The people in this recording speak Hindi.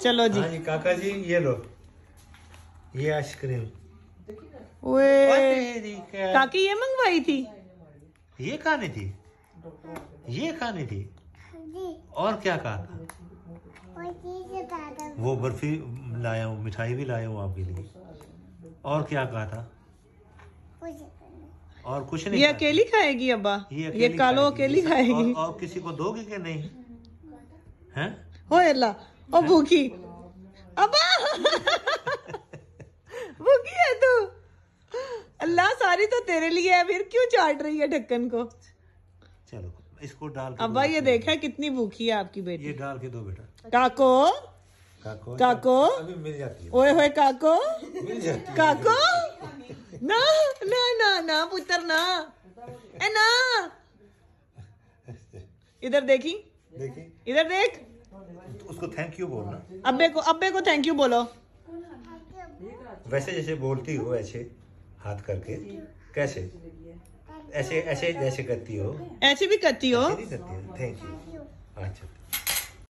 चलो जी हाँ जी काका जी ये लो ये आइसक्रीम काकी ये मंगवाई थी ये खानी थी ये खानी थी हाँ और क्या कहा था वो बर्फी लाया हूँ मिठाई भी लाया हूँ आपके लिए और क्या कहा था और कुछ नहीं ये अकेली खाएगी अब्बा ये, ये कालो अकेली खाएगी और, और किसी को दोगी कि नहीं है हो अल्लाह ओ भूखी अब भूखी है तू अल्लाह सारी तो तेरे लिए है फिर क्यों चाट रही है ढक्कन को चलो इसको डाल अब ये देखा कितनी भूखी है आपकी बेटी ये डाल के दो बेटा काको काको काको ओए होए काको काको ना ना ना ना पुत्र ना ए ना इधर देखी देखी इधर देख उसको थैंक यू बोलना अबे को अबे को थैंक यू बोलो वैसे जैसे बोलती हो ऐसे हाथ करके कैसे ऐसे ऐसे जैसे करती हो ऐसे भी करती हो थैंक यू अच्छा